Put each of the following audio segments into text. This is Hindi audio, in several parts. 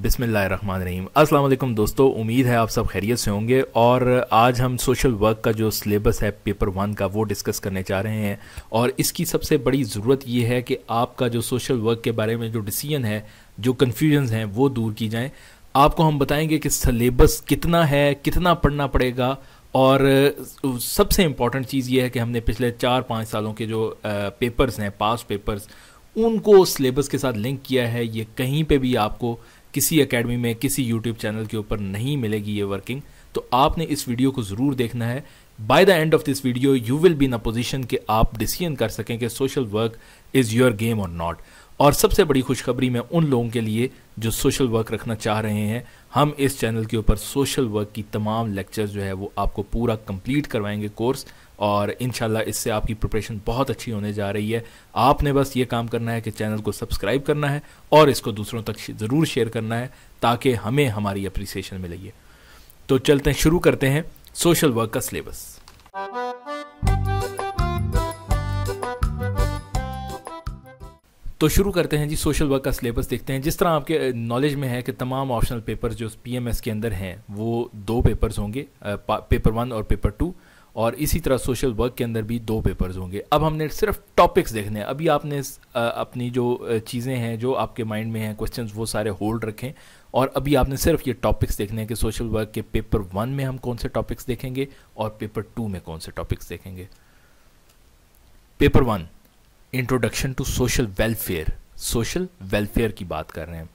बिसमीम अस्सलाम दोस्तों उम्मीद है आप सब खैरियत से होंगे और आज हम सोशल वर्क का जो सिलेबस है पेपर वन का वो डिस्कस करने चाह रहे हैं और इसकी सबसे बड़ी ज़रूरत ये है कि आपका जो सोशल वर्क के बारे में जो डिसीजन है जो कन्फ्यूजन्स हैं वो दूर की जाएँ आपको हम बताएंगे कि सलेबस कितना है कितना पढ़ना पड़ेगा और सबसे इम्पॉर्टेंट चीज़ ये है कि हमने पिछले चार पाँच सालों के जो पेपर्स हैं पास पेपर्स उनको सिलेबस के साथ लिंक किया है ये कहीं पे भी आपको किसी अकेडमी में किसी यूट्यूब चैनल के ऊपर नहीं मिलेगी ये वर्किंग तो आपने इस वीडियो को ज़रूर देखना है by the end of this video you will be in a position कि आप डिसीजन कर सकें कि social work is your game or not और सबसे बड़ी खुशखबरी मैं उन लोगों के लिए जो सोशल वर्क रखना चाह रहे हैं हम इस चैनल के ऊपर सोशल वर्क की तमाम लेक्चर जो है वो आपको पूरा कंप्लीट करवाएंगे कोर्स और इन इससे आपकी प्रिपरेशन बहुत अच्छी होने जा रही है आपने बस ये काम करना है कि चैनल को सब्सक्राइब करना है और इसको दूसरों तक ज़रूर शेयर करना है ताकि हमें हमारी अप्रिसिएशन मिले तो चलते हैं शुरू करते हैं सोशल वर्क का सिलेबस तो शुरू करते हैं जी सोशल वर्क का सिलेबस देखते हैं जिस तरह आपके नॉलेज में है कि तमाम ऑप्शनल पेपर्स जो पीएमएस के अंदर हैं वो दो पेपर्स होंगे पेपर वन और पेपर टू और इसी तरह सोशल वर्क के अंदर भी दो पेपर्स होंगे अब हमने सिर्फ टॉपिक्स देखने हैं अभी आपने अपनी जो चीज़ें हैं जो आपके माइंड में हैं क्वेश्चन वो सारे होल्ड रखें और अभी आपने सिर्फ ये टॉपिक्स देखने हैं कि सोशल वर्क के पेपर वन में हम कौन से टॉपिक्स देखेंगे और पेपर टू में कौन से टॉपिक्स देखेंगे paper one introduction to social welfare social welfare की बात कर रहे हैं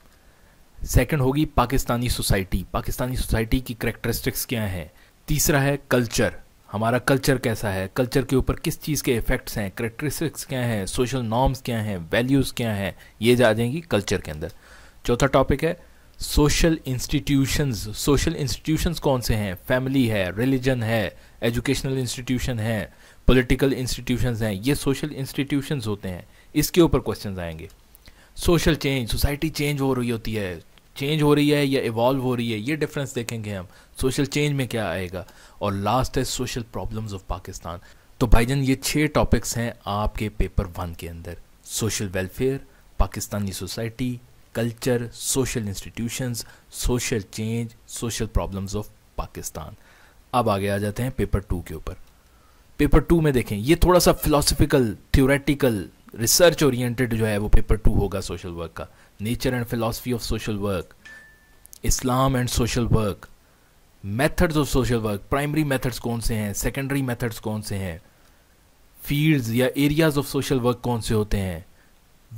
सेकेंड होगी पाकिस्तानी सोसाइटी पाकिस्तानी सोसाइटी की करेक्टरिस्टिक्स क्या हैं तीसरा है कल्चर हमारा कल्चर कैसा है कल्चर के ऊपर किस चीज़ के इफ़ेक्ट्स हैं करेक्टरिस्टिक्स क्या हैं सोशल नॉर्म्स क्या हैं वैल्यूज़ क्या हैं ये जा जाएंगी कल्चर के अंदर चौथा टॉपिक है सोशल इंस्टीट्यूशंस सोशल इंस्टीट्यूशंस कौन से हैं फैमिली है रिलीजन है एजुकेशनल इंस्टीट्यूशन है पॉलिटिकल इंस्टीट्यूशंस हैं ये सोशल इंस्टीट्यूशंस होते हैं इसके ऊपर क्वेश्चन आएंगे सोशल चेंज सोसाइटी चेंज हो रही होती है चेंज हो रही है या इवॉल्व हो रही है ये डिफरेंस देखेंगे हम सोशल चेंज में क्या आएगा और लास्ट है सोशल प्रॉब्लम्स ऑफ पाकिस्तान तो भाईजान ये छः टॉपिक्स हैं आपके पेपर वन के अंदर social welfare Pakistani society culture social institutions social change social problems of Pakistan अब आगे आ जाते हैं पेपर टू के ऊपर पेपर टू में देखें ये थोड़ा सा फिलोसफिकल थ्योरेटिकल रिसर्च ओरिएंटेड जो है वो पेपर टू होगा सोशल वर्क का nature and philosophy of social work Islam and social work methods of social work primary methods कौन से हैं सेकेंडरी मेथड्स कौन से हैं फील्ड्स या एरियाज ऑफ सोशल वर्क कौन से होते हैं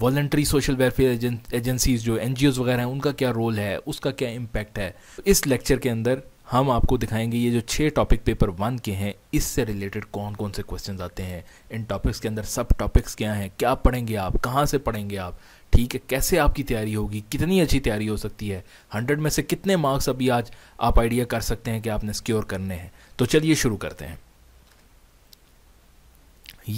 वॉल्ट्री सोशल वेलफेयर एजेंसीज जो एन वगैरह हैं उनका क्या रोल है उसका क्या इम्पैक्ट है इस लेक्चर के अंदर हम आपको दिखाएंगे ये जो छः टॉपिक पेपर वन के हैं इससे रिलेटेड कौन कौन से क्वेश्चन आते हैं इन टॉपिक्स के अंदर सब टॉपिक्स क्या हैं क्या पढ़ेंगे आप कहाँ से पढ़ेंगे आप ठीक है कैसे आपकी तैयारी होगी कितनी अच्छी तैयारी हो सकती है हंड्रेड में से कितने मार्क्स अभी आज आप आइडिया कर सकते हैं कि आपने स्क्योर करने हैं तो चलिए शुरू करते हैं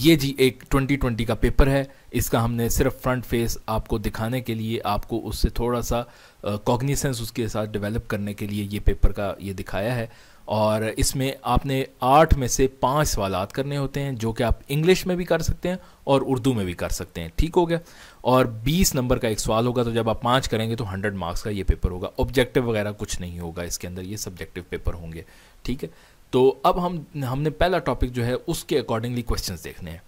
ये जी एक 2020 का पेपर है इसका हमने सिर्फ फ्रंट फेस आपको दिखाने के लिए आपको उससे थोड़ा सा कॉग्निसेंस उसके साथ डेवलप करने के लिए ये पेपर का ये दिखाया है और इसमें आपने आठ में से पाँच सवाल करने होते हैं जो कि आप इंग्लिश में भी कर सकते हैं और उर्दू में भी कर सकते हैं ठीक हो गया और बीस नंबर का एक सवाल होगा तो जब आप पाँच करेंगे तो हंड्रेड मार्क्स का ये पेपर होगा ऑब्जेक्टिव वगैरह कुछ नहीं होगा इसके अंदर ये सब्जेक्टिव पेपर होंगे ठीक है तो अब हम हमने पहला टॉपिक जो है उसके अकॉर्डिंगली क्वेश्चंस देखने हैं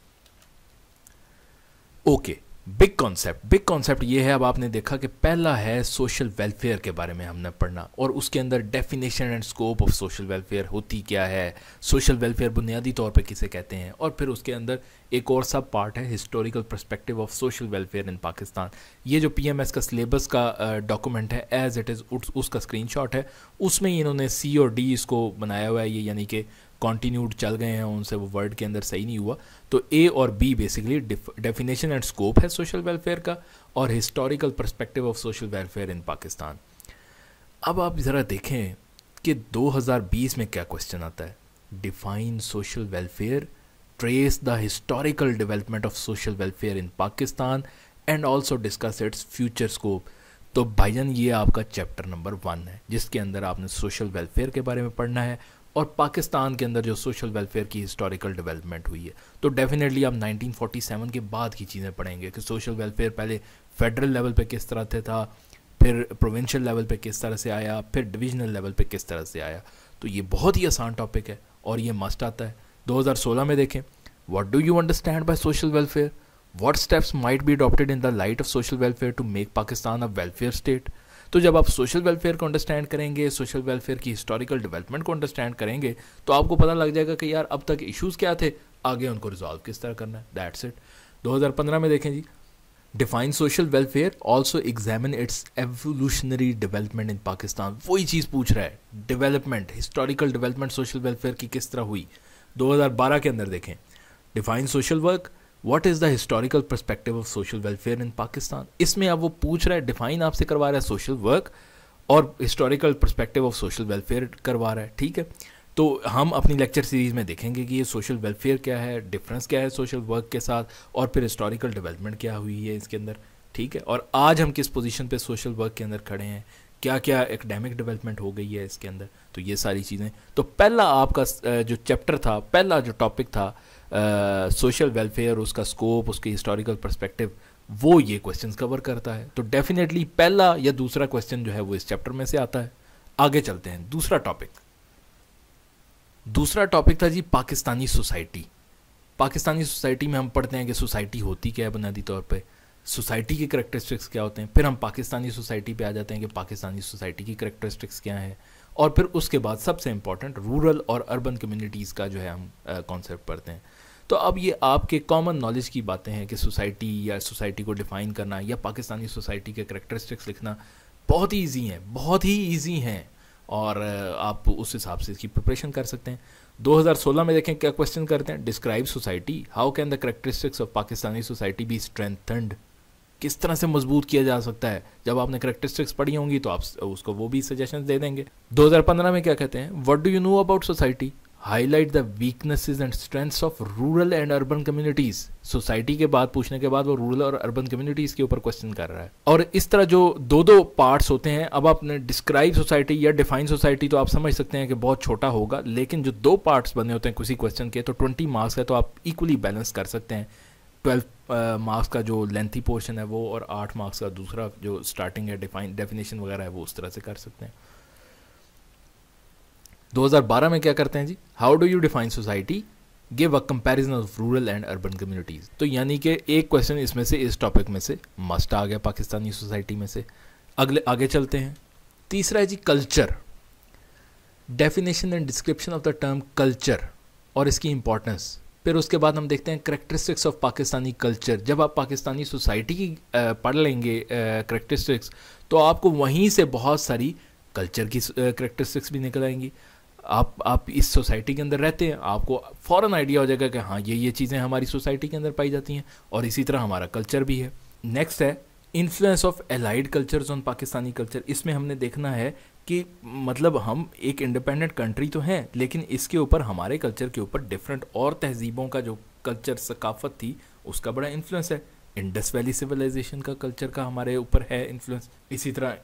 okay okay. Big concept big concept ये है अब आपने देखा कि पहला है सोशल वेलफेयर के बारे में हमने पढ़ना और उसके अंदर definition and scope of social welfare होती क्या है सोशल वेलफेयर बुनियादी तौर पे किसे कहते हैं और फिर उसके अंदर एक और सब पार्ट है historical perspective of social welfare in Pakistan ये जो पी का सिलेबस का डॉक्यूमेंट है एज इट इज़ उसका स्क्रीन है उसमें इन्होंने सी और डी इसको बनाया हुआ है ये यानी कि कॉन्टीन्यूड चल गए हैं उनसे वो वर्ड के अंदर सही नहीं हुआ तो ए और B basically definition and scope है सोशल वेलफेयर का और historical perspective of social welfare in Pakistan अब आप ज़रा देखें कि 2020 में क्या क्वेश्चन आता है define social welfare trace the historical development of social welfare in Pakistan and also discuss its future scope तो भाईजन ये आपका चैप्टर नंबर वन है जिसके अंदर आपने सोशल वेलफेयर के बारे में पढ़ना है और पाकिस्तान के अंदर जो सोशल वेलफेयर की हिस्टोरिकल डेवलपमेंट हुई है तो डेफिनेटली आप 1947 के बाद की चीज़ें पढ़ेंगे कि सोशल वेलफेयर पहले फेडरल लेवल पे किस तरह से था फिर प्रोविंशियल लेवल पे किस तरह से आया फिर डिविजनल लेवल पे किस तरह से आया तो ये बहुत ही आसान टॉपिक है और ये मस्ट आता है 2016 में देखें what do you understand by social welfare what steps might be adopted in the light of social welfare to make Pakistan a welfare state तो जब आप सोशल वेलफेयर को अंडरस्टैंड करेंगे सोशल वेलफेयर की हिस्टोरिकल डेवलपमेंट को अंडरस्टैंड करेंगे तो आपको पता लग जाएगा कि यार अब तक इश्यूज़ क्या थे आगे उनको रिजॉल्व किस तरह करना है दैट्स इट 2015 में देखें जी define social welfare also examine its evolutionary development in Pakistan वही चीज़ पूछ रहा है development historical development social welfare की किस तरह हुई 2012 के अंदर देखें define social work what is the historical perspective of social welfare in Pakistan इसमें अब वो पूछ रहा है डिफाइन आपसे करवा रहा है सोशल वर्क और historical perspective of social welfare करवा रहा है ठीक है तो हम अपनी लेक्चर सीरीज़ में देखेंगे कि ये सोशल वेलफेयर क्या है डिफरेंस क्या है सोशल वर्क के साथ और फिर हिस्टोरिकल डेवलपमेंट क्या हुई है इसके अंदर ठीक है और आज हम किस पोजीशन पे सोशल वर्क के अंदर खड़े हैं क्या क्या एकेडमिक डेवलपमेंट हो गई है इसके अंदर तो ये सारी चीज़ें तो पहला आपका जो चैप्टर था पहला जो टॉपिक था सोशल वेलफेयर उसका स्कोप उसके हिस्टोरिकल परस्पेक्टिव वो ये क्वेश्चन कवर करता है तो डेफिनेटली पहला या दूसरा क्वेश्चन जो है वो इस चैप्टर में से आता है आगे चलते हैं दूसरा टॉपिक दूसरा टॉपिक था जी पाकिस्तानी सोसाइटी पाकिस्तानी सोसाइटी में हम पढ़ते हैं कि सोसाइटी होती क्या है बुनियादी तौर पे सोसाइटी के करेक्टरिस्टिक्स क्या होते हैं फिर हम पाकिस्तानी सोसाइटी पे आ जाते हैं कि पाकिस्तानी सोसाइटी की करेक्टरिस्टिक्स क्या है और फिर उसके बाद सबसे इंपॉर्टेंट रूरल और अर्बन कम्युनिटीज़ का जो है हम कॉन्सेप्ट पढ़ते हैं तो अब ये आपके कॉमन नॉलेज की बातें हैं कि सोसाइटी या सोसाइटी को डिफ़ाइन करना या पाकिस्तानी सोसाइटी के करेक्टरिस्टिक्स लिखना बहुत ही ईजी हैं बहुत ही ईजी हैं और आप उस हिसाब से इसकी प्रिपरेशन कर सकते हैं 2016 में देखें क्या क्वेश्चन करते हैं describe society how can the characteristics of Pakistani society be strengthened किस तरह से मजबूत किया जा सकता है जब आपने करेक्टरिस्टिक्स पढ़ी होंगी तो आप उसको वो भी सजेशन दे देंगे 2015 में क्या कहते हैं what do you know about society highlight the weaknesses and strengths of rural and urban communities society के बाद पूछने के बाद वो रूरल और अर्बन कम्युनिटीज़ के ऊपर क्वेश्चन कर रहा है और इस तरह जो दो दो पार्ट्स होते हैं अब आपने डिस्क्राइब सोसाइटी या डिफाइन सोसाइटी तो आप समझ सकते हैं कि बहुत छोटा होगा लेकिन जो दो पार्ट्स बने होते हैं किसी क्वेश्चन के तो ट्वेंटी मार्क्स है तो आप इक्वली बैलेंस कर सकते हैं ट्वेल्व मार्क्स का जो लेंथी पोर्शन है वो और आठ मार्क्स का दूसरा जो स्टार्टिंग है डिफाइन डेफिनेशन वगैरह है वो उस तरह से कर सकते हैं 2012 में क्या करते हैं जी how do you define society give a comparison of rural and urban communities तो यानी कि एक क्वेश्चन इसमें से इस टॉपिक में से मस्ट आ गया पाकिस्तानी सोसाइटी में से अगले आगे चलते हैं तीसरा है जी culture definition and description of the term culture और इसकी इंपॉर्टेंस फिर उसके बाद हम देखते हैं करेक्टरिस्टिक्स ऑफ पाकिस्तानी कल्चर जब आप पाकिस्तानी सोसाइटी की पढ़ लेंगे करेक्टरिस्टिक्स तो आपको वहीं से बहुत सारी कल्चर की करेक्टरिस्टिक्स भी निकल आएंगी आप आप इस सोसाइटी के अंदर रहते हैं आपको फ़ौरन आइडिया हो जाएगा कि हाँ ये ये चीज़ें हमारी सोसाइटी के अंदर पाई जाती हैं और इसी तरह हमारा कल्चर भी है नेक्स्ट है influence of allied cultures on Pakistani culture इसमें हमने देखना है कि मतलब हम एक इंडिपेंडेंट कंट्री तो हैं लेकिन इसके ऊपर हमारे कल्चर के ऊपर डिफरेंट और तहजीबों का जो कल्चर सकाफत थी उसका बड़ा इन्फ्लुएंस है इंडस वैली सिविलाइजेशन का कल्चर का हमारे ऊपर है इन्फ्लुएंस इसी तरह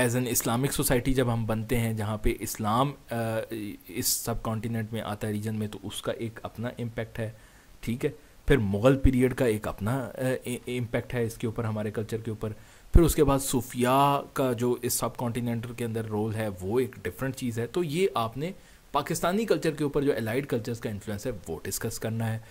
एज एन इस्लामिक सोसाइटी जब हम बनते हैं जहाँ पे इस्लाम इस सब कॉन्टीनेंट में आता है रीजन में तो उसका एक अपना इम्पैक्ट है ठीक है फिर मुग़ल पीरियड का एक अपना इम्पैक्ट है इसके ऊपर हमारे कल्चर के ऊपर फिर उसके बाद सूफिया का जो इस सब कॉन्टीनेंट के अंदर रोल है वो एक डिफरेंट चीज़ है तो ये आपने पाकिस्तानी कल्चर के ऊपर जो एलाइड कल्चर्स का इन्फ्लुएंस है वो डिस्कस करना है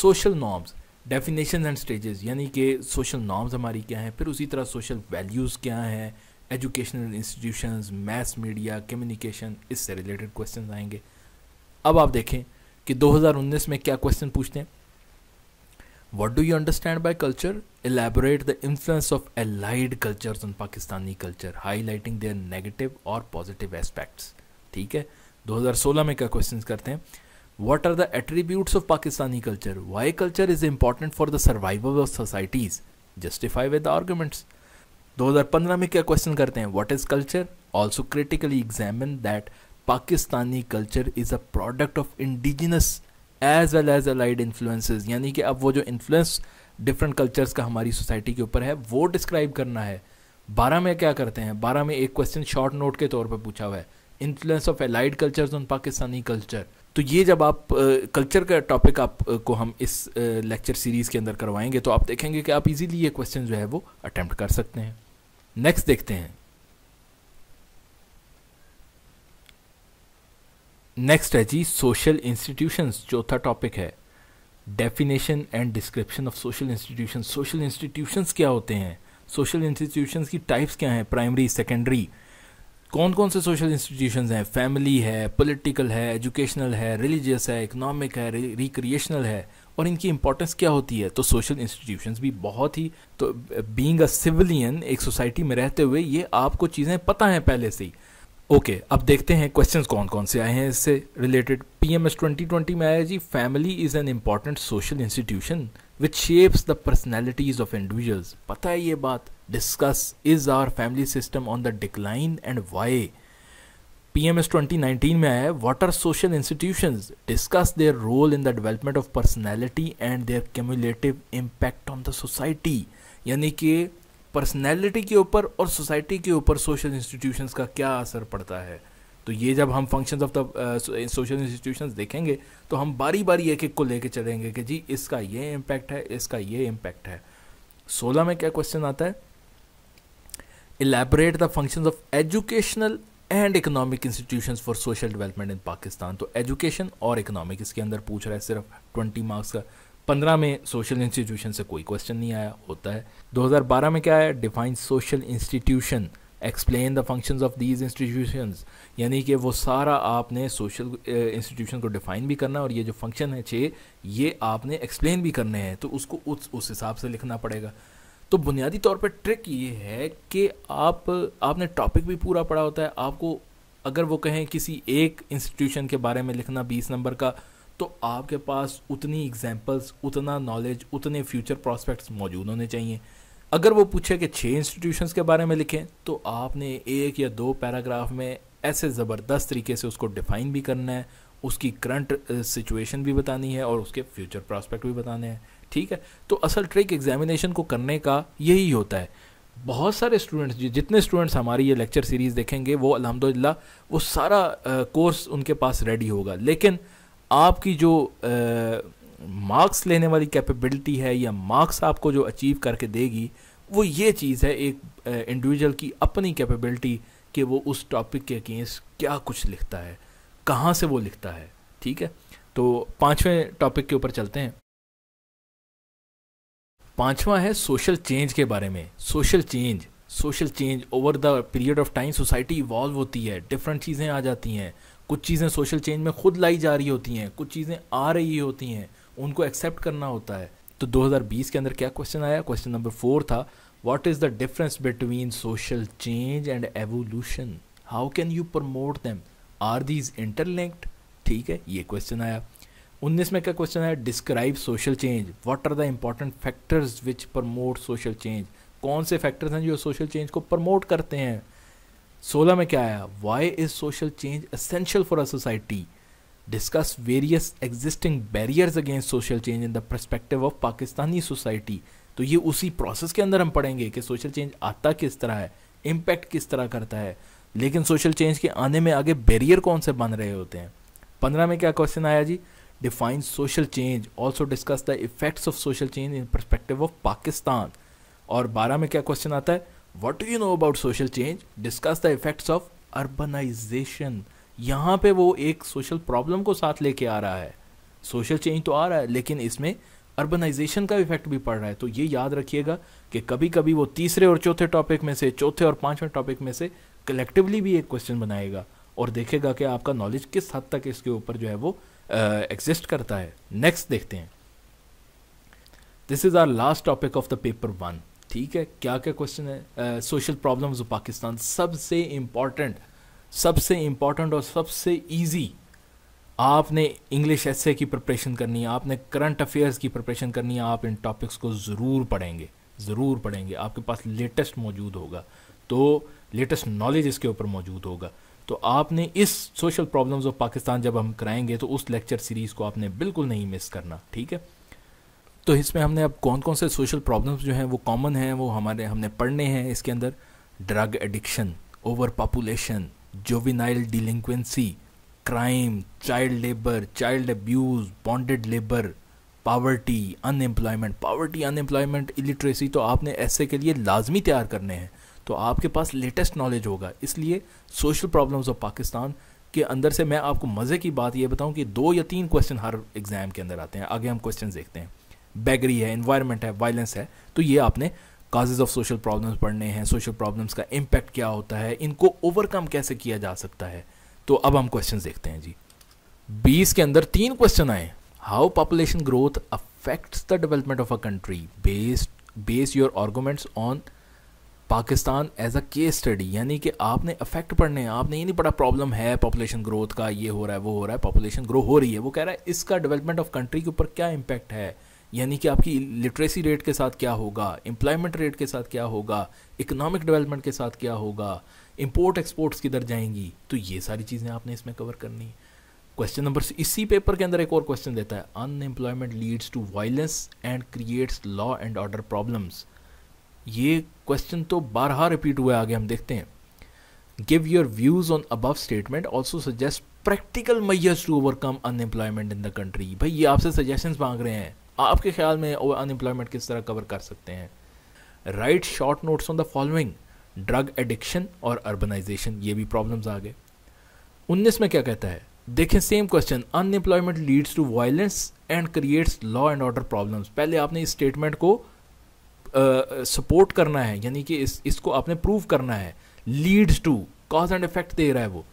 social norms definition and stages यानी कि सोशल नॉर्म्स हमारी क्या हैं फिर उसी तरह सोशल वैल्यूज़ क्या हैं educational institutions mass media communication इससे रिलेटेड क्वेश्चन आएंगे अब आप देखें कि 2019 में क्या क्वेश्चन पूछते हैं what do you understand by culture elaborate the influence of allied culture on Pakistani culture highlighting their negative और पॉजिटिव एस्पेक्ट्स ठीक है 2016 में क्या क्वेश्चन करते हैं what are the attributes of Pakistani culture, why culture is important for the survival of societies, justify with arguments. 2015 में क्या क्वेश्चन करते हैं what is culture also critically examine that Pakistani culture is a product of indigenous as well as allied influences यानी कि अब वो जो इन्फ्लुएंस डिफरेंट कल्चर्स का हमारी सोसाइटी के ऊपर है वो डिस्क्राइब करना है बारह में क्या करते हैं बारह में एक क्वेश्चन शॉर्ट नोट के तौर पर पूछा हुआ है influence of allied cultures on Pakistani culture तो ये जब आप कल्चर का टॉपिक आप को हम इस लेक्चर सीरीज़ के अंदर करवाएंगे तो आप देखेंगे कि आप इजीली ये क्वेश्चन जो है वो अटैम्प्ट कर सकते हैं नेक्स्ट देखते हैं नेक्स्ट है जी सोशल इंस्टीट्यूशंस चौथा टॉपिक है definition and description of social institution social institutions क्या होते हैं सोशल इंस्टीट्यूशंस की टाइप्स क्या हैं प्राइमरी सेकेंडरी कौन कौन से सोशल इंस्टीट्यूशन हैं फैमिली है पॉलिटिकल है एजुकेशनल है रिलीजियस है इकोनॉमिक है रिक्रिएशनल है और इनकी इंपॉर्टेंस क्या होती है तो सोशल इंस्टीट्यूशन भी बहुत ही तो बीइंग अ सिविलियन एक सोसाइटी में रहते हुए ये आपको चीज़ें पता हैं पहले से ही ओके okay, अब देखते हैं क्वेश्चंस कौन कौन से आए हैं इससे related P M S twenty twenty में आया जी family is an important social institution which shapes the personalities of individuals पता है ये बात discuss is our family system on the decline and why P M S twenty nineteen में आया है what are social institution discuss their role in the development of personality and their cumulative impact on the society यानी कि पर्सनैलिटी के ऊपर और सोसाइटी के ऊपर सोशल इंस्टीट्यूशन का क्या असर पड़ता है तो ये जब हम functions of the social institution देखेंगे तो हम बारी बारी एक एक को लेके चलेंगे कि जी इसका ये इम्पैक्ट है इसका ये इम्पैक्ट है सोलह में क्या क्वेश्चन आता है elaborate the functions of educational and economic institution for social development in Pakistan तो एजुकेशन और इकोनॉमिक इसके अंदर पूछ रहा है सिर्फ ट्वेंटी मार्क्स का पंद्रह में सोशल इंस्टीट्यूशन से कोई क्वेश्चन नहीं आया होता है 2012 में क्या है define social institution explain the function of these institution यानी कि वो सारा आपने सोशल इंस्टीट्यूशन को डिफाइन भी करना और ये जो फंक्शन है छः ये आपने एक्सप्लेन भी करने हैं तो उसको उस उस हिसाब से लिखना पड़ेगा तो बुनियादी तौर पर ट्रिक ये है कि आप आपने टॉपिक भी पूरा पढ़ा होता है आपको अगर वो कहें किसी एक इंस्टीट्यूशन के बारे में लिखना बीस नंबर का तो आपके पास उतनी एग्जाम्पल्स उतना नॉलेज उतने फ्यूचर प्रॉस्पेक्ट्स मौजूद होने चाहिए अगर वो पूछे कि छः इंस्टीट्यूशंस के बारे में लिखें तो आपने एक या दो पैराग्राफ में ऐसे ज़बरदस्त तरीके से उसको डिफ़ाइन भी करना है उसकी करंट सिचुएशन भी बतानी है और उसके फ्यूचर प्रॉस्पेक्ट भी बताने हैं ठीक है तो असल ट्रिक एग्जामिनेशन को करने का यही होता है बहुत सारे स्टूडेंट्स जितने स्टूडेंट्स हमारी ये लेक्चर सीरीज़ देखेंगे वो अलहमदिल्ला वो सारा कोर्स उनके पास रेडी होगा लेकिन आपकी जो मार्क्स लेने वाली कैपेबिलिटी है या मार्क्स आपको जो अचीव करके देगी वो ये चीज़ है एक इंडिविजुअल की अपनी कैपेबिलिटी कि वो उस टॉपिक के अगेंस्ट क्या कुछ लिखता है कहाँ से वो लिखता है ठीक है तो पांचवें टॉपिक के ऊपर चलते हैं पांचवा है सोशल चेंज के बारे में social change social change over the period of time society evolve होती है डिफरेंट चीज़ें आ जाती हैं कुछ चीज़ें सोशल चेंज में खुद लाई जा रही होती हैं कुछ चीज़ें आ रही होती हैं उनको एक्सेप्ट करना होता है तो 2020 के अंदर क्या क्वेश्चन आया क्वेश्चन नंबर फोर था what is the difference between social change and evolution how can you promote them are these interlinked ठीक है ये क्वेश्चन आया उन्नीस में क्या क्वेश्चन आया describe social change what are the important factors which promote social change कौन से फैक्टर्स हैं जो सोशल चेंज को प्रमोट करते हैं सोलह में क्या आया why is social change essential for a society discuss various existing barriers against social change in the perspective of Pakistani society तो ये उसी प्रोसेस के अंदर हम पढ़ेंगे कि सोशल चेंज आता किस तरह है इम्पैक्ट किस तरह करता है लेकिन सोशल चेंज के आने में आगे बैरियर कौन से बन रहे होते हैं पंद्रह में क्या क्वेश्चन आया जी define social change also discuss the effects of social change in perspective of Pakistan और बारह में क्या क्वेश्चन आता है what do you know about social change discuss the effects of urbanization यहाँ पे वो एक सोशल प्रॉब्लम को साथ लेके आ रहा है सोशल चेंज तो आ रहा है लेकिन इसमें अर्बनाइजेशन का इफेक्ट भी पड़ रहा है तो ये याद रखिएगा कि कभी कभी वो तीसरे और चौथे टॉपिक में से चौथे और पांचवें टॉपिक में से कलेक्टिवली भी एक क्वेश्चन बनाएगा और देखेगा कि आपका नॉलेज किस हद तक इसके ऊपर जो है वो एग्जिस्ट करता है नेक्स्ट देखते हैं this is our last topic of the paper one ठीक है क्या क्या क्वेश्चन है सोशल प्रॉब्लम्स ऑफ पाकिस्तान सबसे इम्पॉर्टेंट सबसे इम्पॉर्टेंट और सबसे ईजी आपने इंग्लिश ऐसे की प्रिपरेशन करनी है आपने करंट अफेयर्स की प्रिपरेशन करनी है आप इन टॉपिक्स को ज़रूर पढ़ेंगे ज़रूर पढ़ेंगे आपके पास लेटेस्ट मौजूद होगा तो लेटेस्ट नॉलेज इसके ऊपर मौजूद होगा तो आपने इस सोशल प्रॉब्लम्स ऑफ पाकिस्तान जब हम कराएंगे तो उस लेक्चर सीरीज़ को आपने बिल्कुल नहीं मिस करना ठीक है तो इसमें हमने अब कौन कौन से सोशल प्रॉब्लम्स जो हैं वो कॉमन हैं वो हमारे हमने पढ़ने हैं इसके अंदर drug addiction overpopulation juvenile delinquency crime child labour child abuse bonded labour poverty unemployment poverty unemployment illiteracy तो आपने ऐसे के लिए लाजमी तैयार करने हैं तो आपके पास लेटेस्ट नॉलेज होगा इसलिए सोशल प्रॉब्लम्स ऑफ पाकिस्तान के अंदर से मैं आपको मज़े की बात ये बताऊं कि दो या तीन क्वेश्चन हर एग्ज़ाम के अंदर आते हैं आगे हम क्वेश्चन देखते हैं बेगरी है इन्वायरमेंट है वायलेंस है तो ये आपने काजेज़ ऑफ सोशल प्रॉब्लम्स पढ़ने हैं सोशल प्रॉब्लम्स का इम्पैक्ट क्या होता है इनको ओवरकम कैसे किया जा सकता है तो अब हम क्वेश्चन देखते हैं जी बीस के अंदर तीन क्वेश्चन आए how population growth affects the development of a country based base your arguments on Pakistan as a case study यानी कि आपने अफेक्ट पढ़ने हैं आपने ये नहीं पढ़ा प्रॉब्लम है पॉपुलेशन ग्रोथ का ये हो रहा है वो हो रहा है पॉपुलेशन ग्रो हो रही है वो कह रहा है इसका डेवलपमेंट ऑफ कंट्री के ऊपर क्या इम्पैक्ट है यानी कि आपकी लिटरेसी रेट के साथ क्या होगा एम्प्लॉयमेंट रेट के साथ क्या होगा इकोनॉमिक डेवलपमेंट के साथ क्या होगा इम्पोर्ट एक्सपोर्ट्स किधर जाएंगी तो ये सारी चीज़ें आपने इसमें कवर करनी है क्वेश्चन नंबर इसी पेपर के अंदर एक और क्वेश्चन देता है unemployment leads to violence and creates law and order problems ये क्वेश्चन तो बारहा रिपीट हुआ है आगे हम देखते हैं give your views on above statement also suggest practical measures to overcome unemployment in the country भाई ये आपसे सजेशंस मांग रहे हैं आपके ख्याल में ओवर अनएम्प्लॉयमेंट किस तरह कवर कर सकते हैं write short notes on the following drug addiction और अर्बनाइजेशन ये भी प्रॉब्लम्स आ गए उन्नीस में क्या कहता है देखें same question unemployment leads to violence and creates law and order problems पहले आपने इस स्टेटमेंट को सपोर्ट uh, करना है यानी कि इस इसको आपने प्रूव करना है leads to cause and effect दे रहा है वो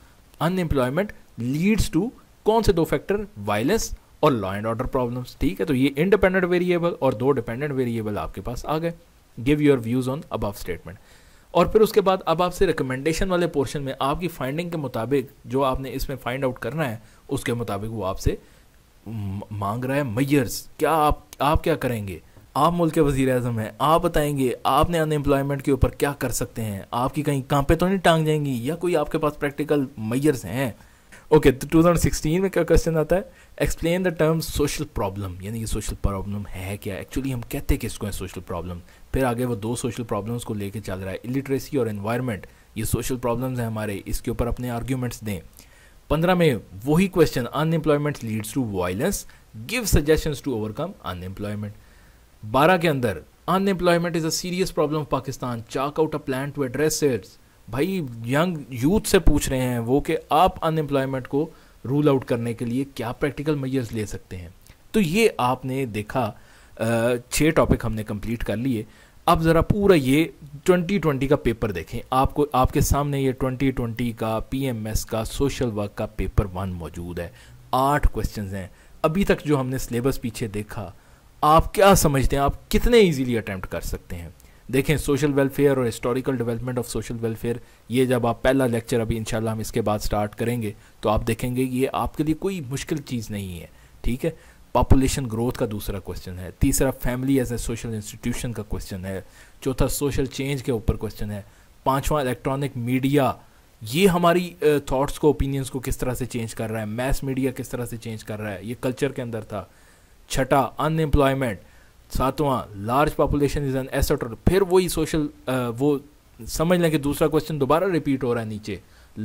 अनएम्प्लॉयमेंट लीड्स टू कौन से दो फैक्टर वायलेंस और लॉ एंड ऑर्डर प्रॉब्लम्स ठीक है तो ये इंडिपेंडेंट वेरिएबल और दो डिपेंडेंट वेरिएबल आपके पास आ गए give your views on above statement और फिर उसके बाद अब आपसे रिकमेंडेशन वाले पोर्शन में आपकी फाइंडिंग के मुताबिक जो आपने इसमें फाइंड आउट करना है उसके मुताबिक वो आपसे मांग रहा है मैयर्स क्या आप आप क्या करेंगे आप मुल्क के वजीर अजम हैं आप बताएंगे आपने अनएम्प्लॉयमेंट के ऊपर क्या कर सकते हैं आपकी कहीं कांपे तो नहीं टांग जाएंगी या कोई आपके पास प्रैक्टिकल मैयर्स हैं ओके तो टू में क्या क्वेश्चन आता है explain the term social problem यानी कि सोशल प्रॉब्लम है क्या एक्चुअली हम कहते किसको हैं सोशल प्रॉब्लम फिर आगे वो दो सोशल प्रॉब्लम्स को लेके चल रहा है इलिटरेसी और इन्वायरमेंट ये सोशल प्रॉब्लम्स हैं हमारे इसके ऊपर अपने आर्ग्यूमेंट्स दें पंद्रह में वही question unemployment leads to violence give suggestion to overcome unemployment बारह के अंदर unemployment is a serious problem of Pakistan chalk out a plan to address its भाई यंग यूथ से पूछ रहे हैं वो कि आप अनएम्प्लॉयमेंट को रूल आउट करने के लिए क्या प्रैक्टिकल मेजर्स ले सकते हैं तो ये आपने देखा छः टॉपिक हमने कंप्लीट कर लिए अब ज़रा पूरा ये 2020 का पेपर देखें आपको आपके सामने ये 2020 का पीएमएस का सोशल वर्क का पेपर वन मौजूद है आठ क्वेश्चंस हैं अभी तक जो हमने सिलेबस पीछे देखा आप क्या समझते हैं आप कितने इजीली अटैम्प्ट कर सकते हैं देखें सोशल वेलफेयर और historical development of social welfare ये जब आप पहला लेक्चर अभी इंशाल्लाह हम इसके बाद स्टार्ट करेंगे तो आप देखेंगे ये आपके लिए कोई मुश्किल चीज़ नहीं है ठीक है पॉपुलेशन ग्रोथ का दूसरा क्वेश्चन है तीसरा family as a social institution का क्वेश्चन है चौथा सोशल चेंज के ऊपर क्वेश्चन है पाँचवा इलेक्ट्रॉनिक मीडिया ये हमारी थाट्स को ओपिनियंस को किस तरह से चेंज कर रहा है मैस मीडिया किस तरह से चेंज कर रहा है ये कल्चर के अंदर था छठा अनएम्प्लॉयमेंट सातवां large population is an asset और फिर वही सोशल वो समझ लें कि दूसरा क्वेश्चन दोबारा रिपीट हो रहा है नीचे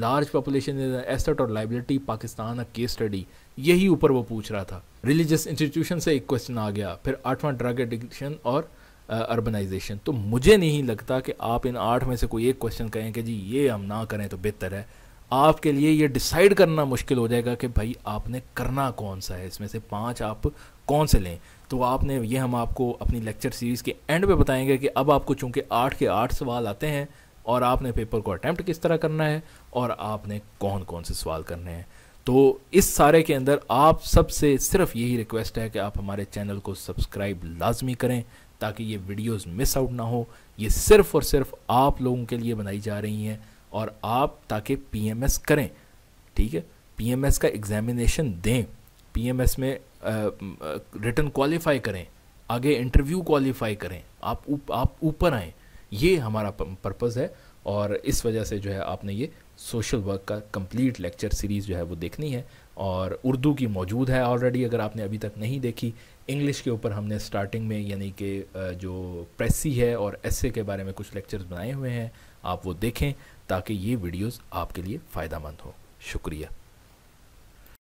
large population is an asset और liability Pakistan a case study यही ऊपर वो पूछ रहा था रिलीजियस इंस्टीट्यूशन से एक क्वेश्चन आ गया फिर आठवां ड्रग एडिक्शन और अर्बनाइजेशन तो मुझे नहीं लगता कि आप इन आठ में से कोई एक क्वेश्चन कहें कि जी ये हम ना करें तो बेहतर है आपके लिए ये डिसाइड करना मुश्किल हो जाएगा कि भाई आपने करना कौन सा है इसमें से पांच आप कौन से लें तो आपने ये हम आपको अपनी लेक्चर सीरीज़ के एंड पे बताएंगे कि अब आपको चूँकि आठ के आठ सवाल आते हैं और आपने पेपर को अटैम्प्ट किस तरह करना है और आपने कौन कौन से सवाल करने हैं तो इस सारे के अंदर आप सबसे सिर्फ यही रिक्वेस्ट है कि आप हमारे चैनल को सब्सक्राइब लाजमी करें ताकि ये वीडियोस मिस आउट ना हो ये सिर्फ और सिर्फ आप लोगों के लिए बनाई जा रही हैं और आप ताकि पीएमएस करें ठीक है पीएमएस का एग्ज़ामिनेशन दें पीएमएस में रिटर्न क्वालिफाई करें आगे इंटरव्यू क्वालिफाई करें आप उप, आप ऊपर आएँ ये हमारा पर्पज़ है और इस वजह से जो है आपने ये सोशल वर्क का कंप्लीट लेक्चर सीरीज़ जो है वो देखनी है और उर्दू की मौजूद है ऑलरेडी अगर आपने अभी तक नहीं देखी इंग्लिश के ऊपर हमने स्टार्टिंग में यानी कि जो प्रेसी है और ऐसे के बारे में कुछ लेक्चर्स बनाए हुए हैं आप वो देखें ताकि ये वीडियोस आपके लिए फ़ायदा मंद हो शुक्रिया